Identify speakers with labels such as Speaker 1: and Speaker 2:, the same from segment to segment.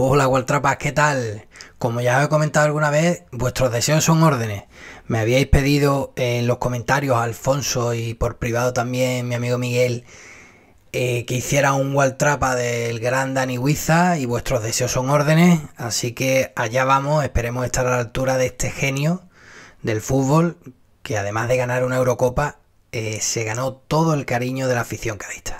Speaker 1: Hola, Waltrapas, ¿qué tal? Como ya os he comentado alguna vez, vuestros deseos son órdenes. Me habíais pedido en los comentarios, Alfonso y por privado también mi amigo Miguel, eh, que hiciera un Waltrapa del gran Dani Huiza y vuestros deseos son órdenes. Así que allá vamos, esperemos estar a la altura de este genio del fútbol, que además de ganar una Eurocopa, eh, se ganó todo el cariño de la afición cadista.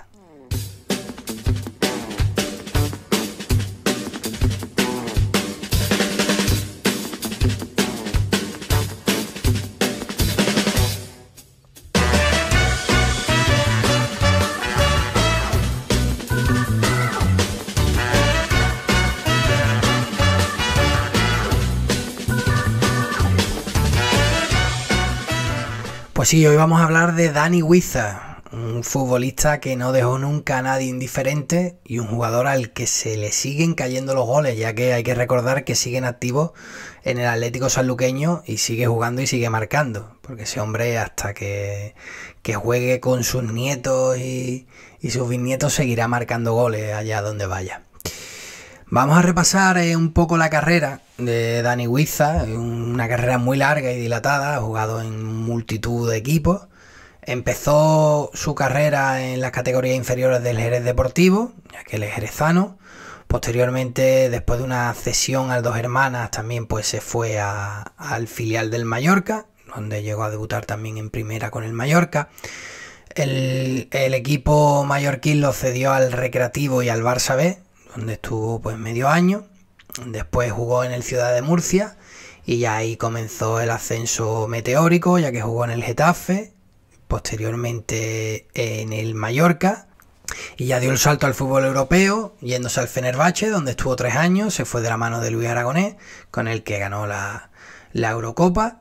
Speaker 1: Pues sí, hoy vamos a hablar de Dani Huiza, un futbolista que no dejó nunca a nadie indiferente y un jugador al que se le siguen cayendo los goles, ya que hay que recordar que siguen activo en el Atlético Sanluqueño y sigue jugando y sigue marcando, porque ese hombre hasta que, juegue con sus nietos y, y sus bisnietos seguirá marcando goles allá donde vaya. Vamos a repasar eh, un poco la carrera de Dani Huiza, una carrera muy larga y dilatada, ha jugado en multitud de equipos. Empezó su carrera en las categorías inferiores del Jerez Deportivo, ya que él es jerezano. Posteriormente, después de una cesión al Dos Hermanas, también pues se fue al filial del Mallorca, donde llegó a debutar también en primera con el Mallorca. El, el equipo mallorquín lo cedió al Recreativo y al Barça B, donde estuvo pues medio año. Después jugó en el Ciudad de Murcia y ahí comenzó el ascenso meteórico, ya que jugó en el Getafe, posteriormente en el Mallorca. Y ya dio el salto al fútbol europeo, yéndose al Fenerbahce, donde estuvo tres años, se fue de la mano de Luis Aragonés, con el que ganó la, Eurocopa.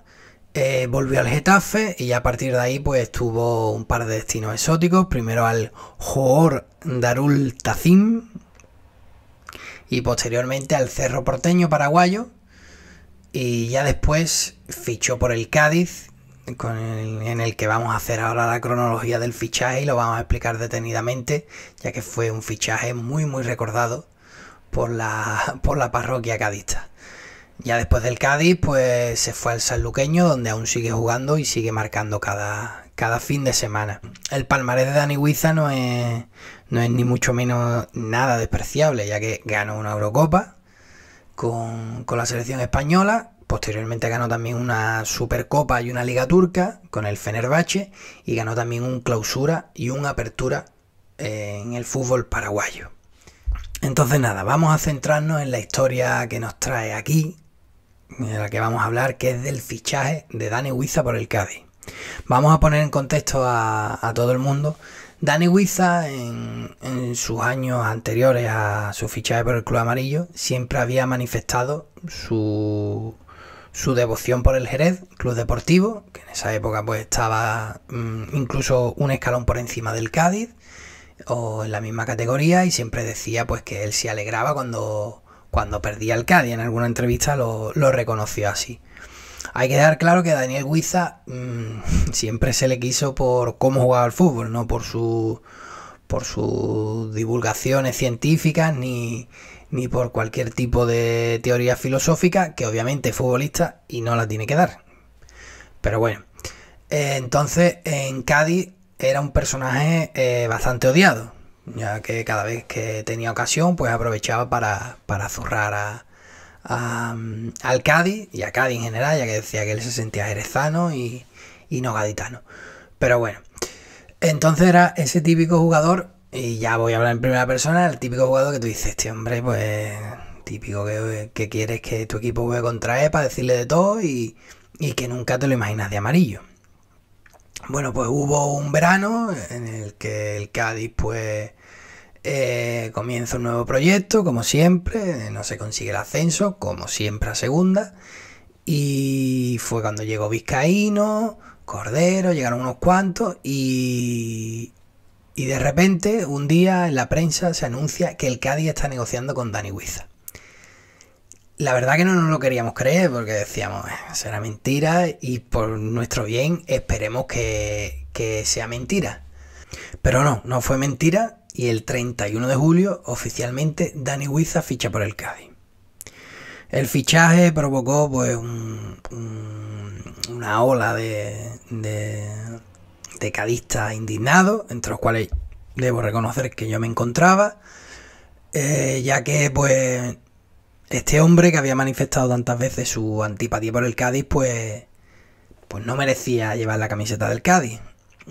Speaker 1: Eh, volvió al Getafe y ya a partir de ahí pues tuvo un par de destinos exóticos. Primero al Johor Darul Tazim, y posteriormente al Cerro Porteño paraguayo y ya después fichó por el Cádiz en el que vamos a hacer ahora la cronología del fichaje y lo vamos a explicar detenidamente ya que fue un fichaje muy muy recordado por la, por la parroquia cadista. Ya después del Cádiz, pues se fue al Luqueño, donde aún sigue jugando y sigue marcando cada, cada fin de semana. El palmarés de Dani Huiza no es, no es ni mucho menos nada despreciable, ya que ganó una Eurocopa con, la selección española, posteriormente ganó también una Supercopa y una Liga Turca con el Fenerbahce y ganó también un clausura y una apertura eh, en el fútbol paraguayo. Entonces nada, vamos a centrarnos en la historia que nos trae aquí, en la que vamos a hablar, que es del fichaje de Dani Huiza por el Cádiz. Vamos a poner en contexto a, todo el mundo. Dani Huiza, en, sus años anteriores a su fichaje por el Club Amarillo, siempre había manifestado su, devoción por el Jerez, Club Deportivo, que en esa época pues estaba mm, incluso un escalón por encima del Cádiz, o en la misma categoría, y siempre decía pues que él se alegraba cuando, cuando perdía el Cádiz. En alguna entrevista lo reconoció así. Hay que dejar claro que a Daniel Huiza mm, siempre se le quiso por cómo jugaba al fútbol, no por su por sus divulgaciones científicas ni, por cualquier tipo de teoría filosófica, que obviamente es futbolista y no la tiene que dar. Pero bueno, eh, entonces en Cádiz era un personaje eh, bastante odiado, ya que cada vez que tenía ocasión pues aprovechaba para, para zurrar a, al Cádiz y a Cádiz en general, ya que decía que él se sentía jerezano y, no gaditano. Pero bueno, entonces era ese típico jugador, y ya voy a hablar en primera persona, el típico jugador que tú dices, este hombre, pues típico que, quieres que tu equipo juegue contra él para decirle de todo y, y que nunca te lo imaginas de amarillo. Bueno, pues hubo un verano en el que el Cádiz pues eh, comienza un nuevo proyecto, como siempre, no se consigue el ascenso, como siempre a segunda. Y fue cuando llegó Vizcaíno, Cordero, llegaron unos cuantos y, y de repente un día en la prensa se anuncia que el Cádiz está negociando con Dani Huiza. La verdad que no nos lo queríamos creer porque decíamos, eh, será mentira y por nuestro bien esperemos que, que sea mentira. Pero no, no fue mentira y el 31 de julio oficialmente Dani Huiza ficha por el Cádiz. El fichaje provocó pues una ola de, de, cadistas indignados, entre los cuales debo reconocer que yo me encontraba, eh, ya que pues este hombre que había manifestado tantas veces su antipatía por el Cádiz pues, pues no merecía llevar la camiseta del Cádiz.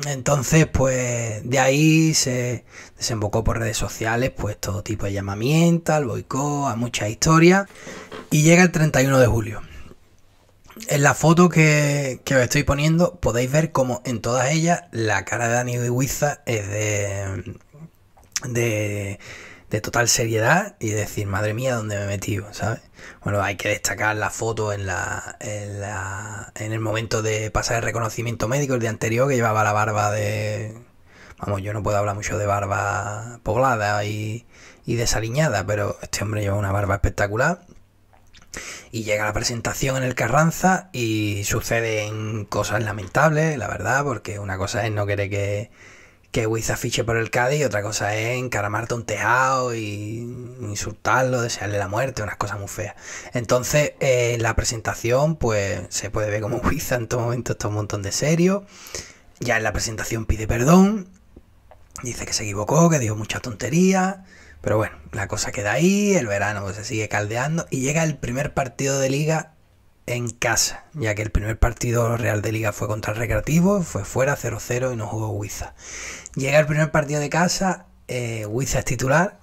Speaker 1: Entonces, pues de ahí se desembocó por redes sociales, pues todo tipo de llamamientos, al boicot, a muchas historias. Y llega el 31 de julio. En la foto que, os estoy poniendo podéis ver como en todas ellas la cara de Dani Wiza es de, de de total seriedad y decir, madre mía, ¿dónde me he metido? ¿Sabes? Bueno, hay que destacar la foto en, la, en, la, en el momento de pasar el reconocimiento médico, el día anterior, que llevaba la barba de... Vamos, yo no puedo hablar mucho de barba poblada y, y desaliñada, pero este hombre lleva una barba espectacular. Y llega la presentación en el Carranza y suceden cosas lamentables, la verdad, porque una cosa es no querer que que Wiza fiche por el Cádiz y otra cosa es encaramar un y insultarlo, desearle la muerte, unas cosas muy feas. Entonces, en eh, la presentación, pues se puede ver como Wiza en todo momento está un montón de serio. Ya en la presentación pide perdón, dice que se equivocó, que dijo mucha tontería. Pero bueno, la cosa queda ahí, el verano pues, se sigue caldeando y llega el primer partido de liga en casa, ya que el primer partido real de liga fue contra el Recreativo, fue fuera 0-0 y no jugó Huiza. Llega el primer partido de casa, eh, Huiza es titular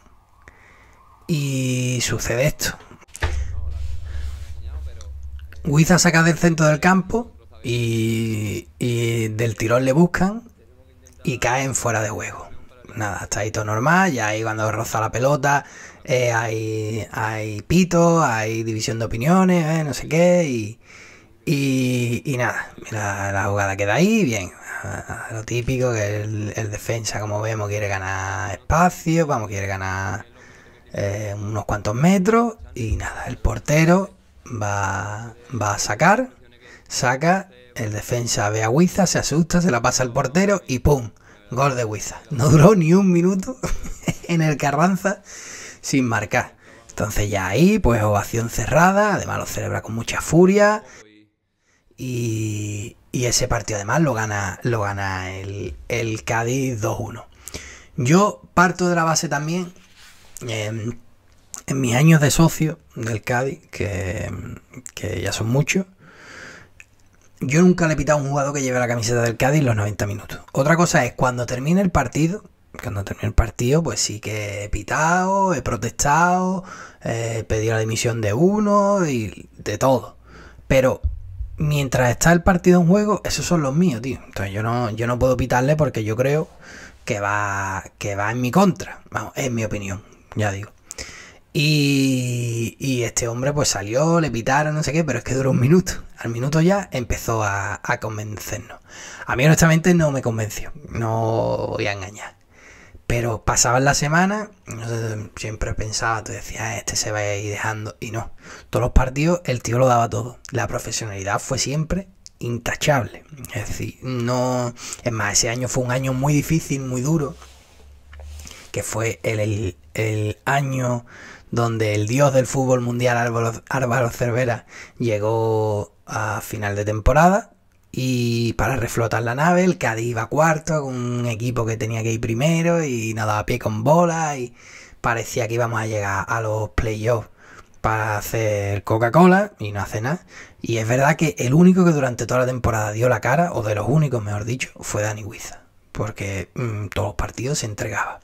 Speaker 1: y sucede esto. Huiza saca del centro del campo y, y del tirón le buscan y caen fuera de juego. Nada, está ahí todo normal, ya ahí cuando roza la pelota, eh, hay, hay pito, hay división de opiniones, eh, no sé qué, y, y, nada, mira, la jugada queda ahí, bien. Lo típico, que el, defensa, como vemos, quiere ganar espacio, vamos, quiere ganar eh, unos cuantos metros, y nada, el portero va, va a sacar, saca, el defensa ve a Huiza se asusta, se la pasa al portero y ¡pum! Gol de Huiza No duró ni un minuto en el Carranza sin marcar. Entonces ya ahí, pues ovación cerrada, además lo celebra con mucha furia. Y, y ese partido además lo gana, lo gana el, Cádiz 2-1. Yo parto de la base también, em, en, mis años de socio del Cádiz, que, que ya son muchos, yo nunca le he pitado a un jugador que lleve la camiseta del Cádiz los 90 minutos. Otra cosa es cuando termine el partido, cuando terminó el partido, pues sí que he pitado, he protestado, he pedido la dimisión de uno y de todo. Pero mientras está el partido en juego, esos son los míos, tío. Entonces yo no, yo no puedo pitarle porque yo creo que va, que va en mi contra. Vamos, es mi opinión, ya digo. Y, este hombre pues salió, le pitaron, no sé qué, pero es que duró un minuto. Al minuto ya empezó a, a, convencernos. A mí honestamente no me convenció, no voy a engañar. Pero pasaba la semana, eh, siempre pensaba, tú decías, ah, este se va a ir dejando. Y no, todos los partidos el tío lo daba todo. La profesionalidad fue siempre intachable. Es no. Es más, ese año fue un año muy difícil, muy duro. Que fue el, año donde el dios del fútbol mundial Álvaro Cervera llegó a final de temporada y para reflotar la nave, el Cádiz iba cuarto, con un equipo que tenía que ir primero y a pie con bola y parecía que íbamos a llegar a los playoffs para hacer Coca-Cola y no hace nada. Y es verdad que el único que durante toda la temporada dio la cara, o de los únicos mejor dicho, fue Dani Huiza, porque mm, todos los partidos se entregaba.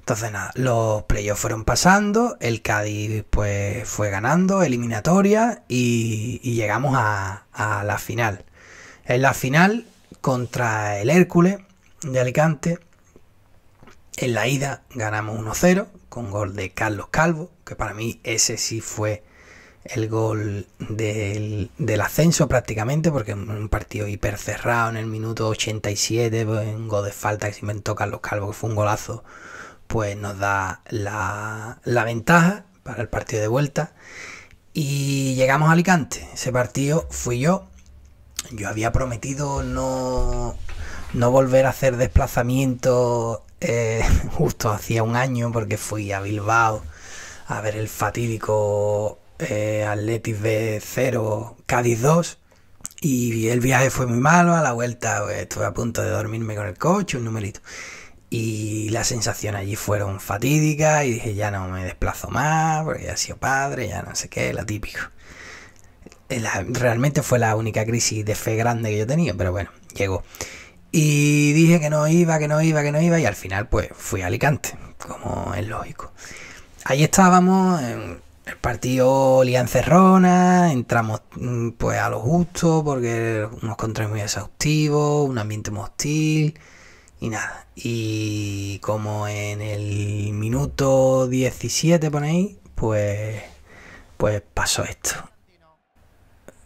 Speaker 1: Entonces nada, los playoffs fueron pasando, el Cádiz pues fue ganando eliminatoria y, llegamos a la final. En la final contra el Hércules de Alicante, en la ida ganamos 1-0 con gol de Carlos Calvo, que para mí ese sí fue el gol del, ascenso prácticamente, porque un partido hiper cerrado en el minuto 87, pues, un gol de falta que se inventó Carlos Calvo, que fue un golazo, pues nos da la, la ventaja para el partido de vuelta. Y llegamos a Alicante. Ese partido fui yo, yo había prometido no, no volver a hacer desplazamiento eh, justo hacía un año porque fui a Bilbao a ver el fatídico eh, Atletis B0 Cádiz 2 y el viaje fue muy malo, a la vuelta pues, estuve a punto de dormirme con el coche, un numerito. Y las sensaciones allí fueron fatídicas y dije ya no me desplazo más porque ya he sido padre, ya no sé qué, la típico realmente fue la única crisis de fe grande que yo tenía, pero bueno, llegó. Y dije que no iba, que no iba, que no iba, y al final pues fui a Alicante, como es lógico. Ahí estábamos, en el partido Liancerrona, cerrona entramos mm, pues a lo justo, porque unos controles muy exhaustivos, un ambiente muy hostil, y nada. Y como en el minuto 17 ponéis pues, pues pasó esto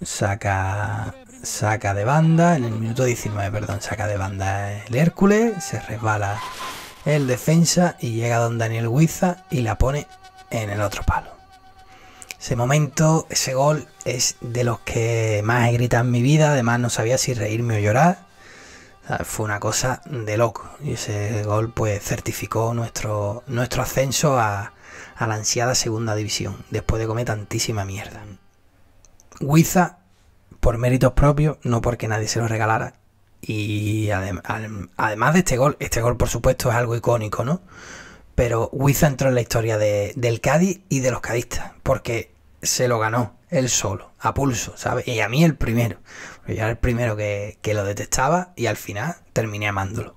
Speaker 1: saca, saca de banda, en el minuto 19, perdón, saca de banda el Hércules, se resbala el defensa y llega don Daniel Huiza y la pone en el otro palo. Ese momento, ese gol es de los que más he gritado en mi vida, además no sabía si reírme o llorar. Fue una cosa de loco y ese gol pues certificó nuestro, nuestro ascenso a, a la ansiada segunda división, después de comer tantísima mierda. Wiza, por méritos propios, no porque nadie se lo regalara. Y además de este gol, este gol por supuesto es algo icónico, ¿no? Pero Wiza entró en la historia del Cádiz y de los cadistas, porque se lo ganó él solo, a pulso, ¿sabes? Y a mí el primero. Yo era el primero que, lo detestaba y al final terminé amándolo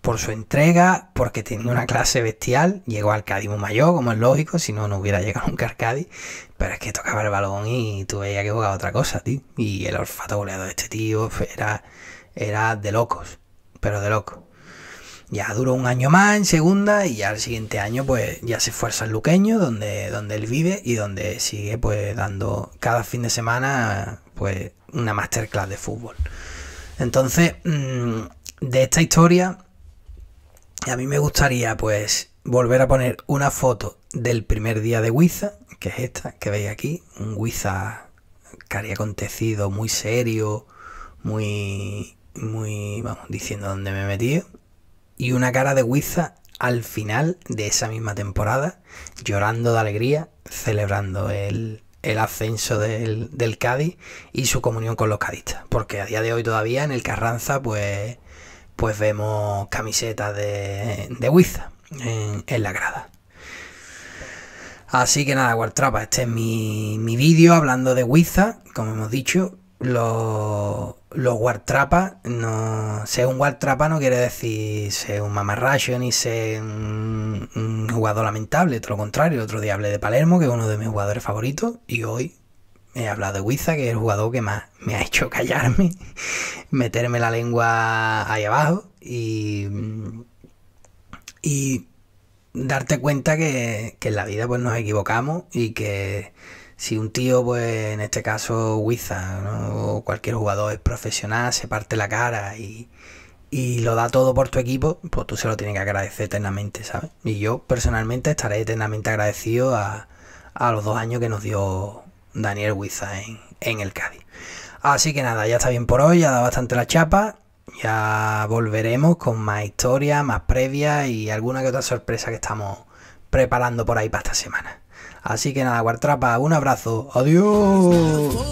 Speaker 1: por su entrega, porque tenía una clase bestial, llegó al Cádiz muy mayor, como es lógico, si no, no hubiera llegado nunca al Cádiz, pero es que tocaba el balón y tú veías que jugaba otra cosa, tío. Y el olfato goleado de este tío era, era de locos, pero de locos. Ya duró un año más en segunda y ya el siguiente año pues ya se fue al luqueño donde, donde él vive y donde sigue pues dando cada fin de semana pues una masterclass de fútbol. Entonces, mm, de esta historia, a mí me gustaría pues volver a poner una foto del primer día de Wiza que es esta que veis aquí, un Wiza que acontecido, muy serio, muy, muy, vamos, diciendo dónde me he metido. Y una cara de Wiza al final de esa misma temporada, llorando de alegría, celebrando el, ascenso del, del, Cádiz y su comunión con los cadistas. Porque a día de hoy todavía en el Carranza, pues, pues vemos camisetas de, de en la grada. Así que nada, Wartrapa, este es mi, vídeo hablando de Wiza. como hemos dicho. Los, los no, ser un Wartrapa no quiere decir ser un mamarracho ni ser un, jugador lamentable, todo lo contrario. El otro día hablé de Palermo, que es uno de mis jugadores favoritos, y hoy he hablado de Wiza, que es el jugador que más me ha hecho callarme, meterme la lengua ahí abajo y. Y darte cuenta que, en la vida pues nos equivocamos y que si un tío, pues en este caso Wiza o cualquier jugador es profesional, se parte la cara y, lo da todo por tu equipo, pues tú se lo tienes que agradecer eternamente, ¿sabes? Y yo personalmente estaré eternamente agradecido a, los dos años que nos dio Daniel Huiza en, en el Cádiz. Así que nada, ya está bien por hoy, ya dado bastante la chapa ya volveremos con más historia, más previa y alguna que otra sorpresa que estamos preparando por ahí para esta semana. Así que nada, Guartrapa, un abrazo. Adiós.